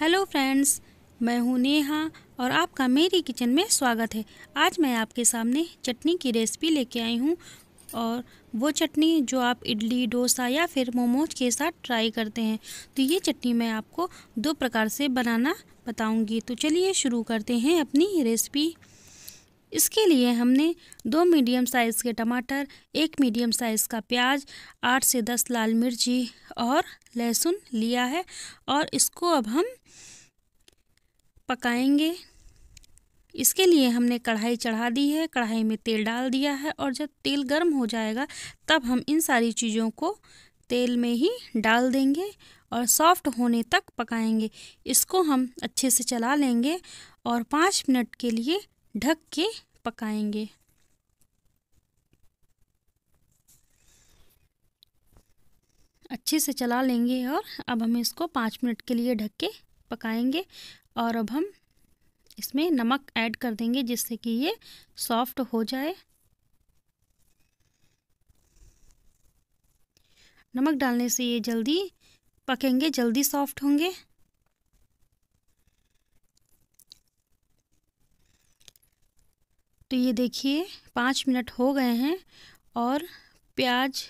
hello friends मैं हूं नेहा और आपका मेरी किचन में स्वागत है आज मैं आपके सामने चटनी की रेसिपी लेके आई हूं और वो चटनी जो आप इडली डोसा या फिर मोमोज के साथ ट्राई करते हैं तो ये चटनी मैं आपको दो प्रकार से बनाना बताऊंगी तो चलिए शुरू करते हैं अपनी रेसिपी इसके लिए हमने दो मीडियम साइज़ के टमाटर एक मीडियम साइज़ का प्याज आठ से दस लाल मिर्ची और लहसुन लिया है और इसको अब हम पकाएंगे इसके लिए हमने कढ़ाई चढ़ा दी है कढ़ाई में तेल डाल दिया है और जब तेल गर्म हो जाएगा तब हम इन सारी चीज़ों को तेल में ही डाल देंगे और सॉफ्ट होने तक पकाएंगे इसको हम अच्छे से चला लेंगे और पाँच मिनट के लिए ढक के पकाएंगे अच्छे से चला लेंगे और अब हम इसको पाँच मिनट के लिए ढक के पकाएंगे और अब हम इसमें नमक ऐड कर देंगे जिससे कि ये सॉफ्ट हो जाए नमक डालने से ये जल्दी पकेंगे जल्दी सॉफ्ट होंगे तो ये देखिए पाँच मिनट हो गए हैं और प्याज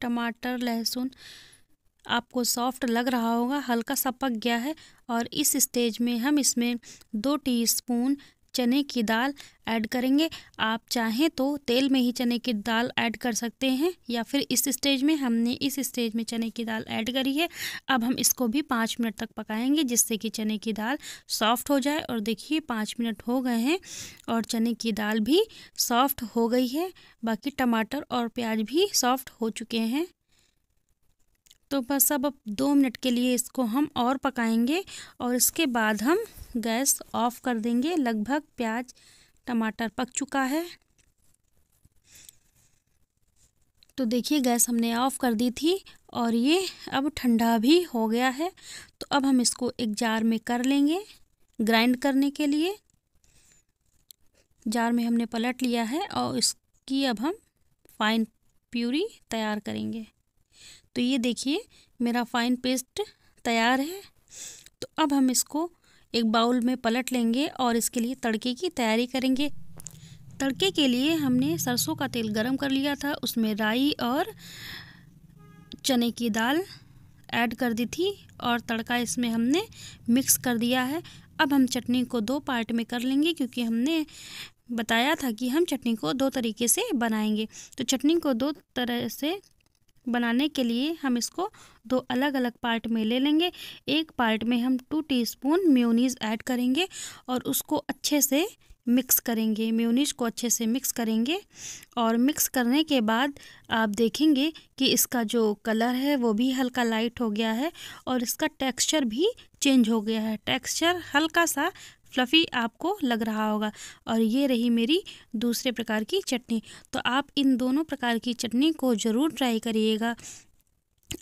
टमाटर लहसुन आपको सॉफ्ट लग रहा होगा हल्का सा पक गया है और इस स्टेज में हम इसमें दो टीस्पून चने की दाल ऐड करेंगे आप चाहें तो तेल में ही चने की दाल ऐड कर सकते हैं या फिर इस स्टेज में हमने इस स्टेज में चने की दाल ऐड करी है अब हम इसको भी पाँच मिनट तक पकाएंगे जिससे कि चने की दाल सॉफ्ट हो जाए और देखिए पाँच मिनट हो गए हैं और चने की दाल भी सॉफ्ट हो गई है बाकी टमाटर और प्याज भी सॉफ्ट हो चुके हैं तो बस अब दो मिनट के लिए इसको हम और पकाएंगे और इसके बाद हम गैस ऑफ कर देंगे लगभग प्याज टमाटर पक चुका है तो देखिए गैस हमने ऑफ़ कर दी थी और ये अब ठंडा भी हो गया है तो अब हम इसको एक जार में कर लेंगे ग्राइंड करने के लिए जार में हमने पलट लिया है और इसकी अब हम फाइन प्यूरी तैयार करेंगे तो ये देखिए मेरा फाइन पेस्ट तैयार है तो अब हम इसको एक बाउल में पलट लेंगे और इसके लिए तड़के की तैयारी करेंगे तड़के के लिए हमने सरसों का तेल गरम कर लिया था उसमें राई और चने की दाल ऐड कर दी थी और तड़का इसमें हमने मिक्स कर दिया है अब हम चटनी को दो पार्ट में कर लेंगे क्योंकि हमने बताया था कि हम चटनी को दो तरीके से बनाएंगे तो चटनी को दो तरह से बनाने के लिए हम इसको दो अलग अलग पार्ट में ले लेंगे एक पार्ट में हम टू टीस्पून म्योनीज ऐड करेंगे और उसको अच्छे से मिक्स करेंगे म्योनीज को अच्छे से मिक्स करेंगे और मिक्स करने के बाद आप देखेंगे कि इसका जो कलर है वो भी हल्का लाइट हो गया है और इसका टेक्सचर भी चेंज हो गया है टेक्सचर हल्का सा फ्लफ़ी आपको लग रहा होगा और ये रही मेरी दूसरे प्रकार की चटनी तो आप इन दोनों प्रकार की चटनी को ज़रूर ट्राई करिएगा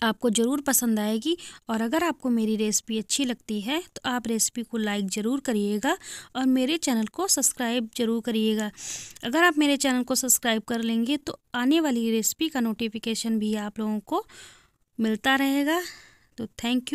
आपको ज़रूर पसंद आएगी और अगर आपको मेरी रेसिपी अच्छी लगती है तो आप रेसिपी को लाइक ज़रूर करिएगा और मेरे चैनल को सब्सक्राइब ज़रूर करिएगा अगर आप मेरे चैनल को सब्सक्राइब कर लेंगे तो आने वाली रेसिपी का नोटिफिकेशन भी आप लोगों को मिलता रहेगा तो थैंक यू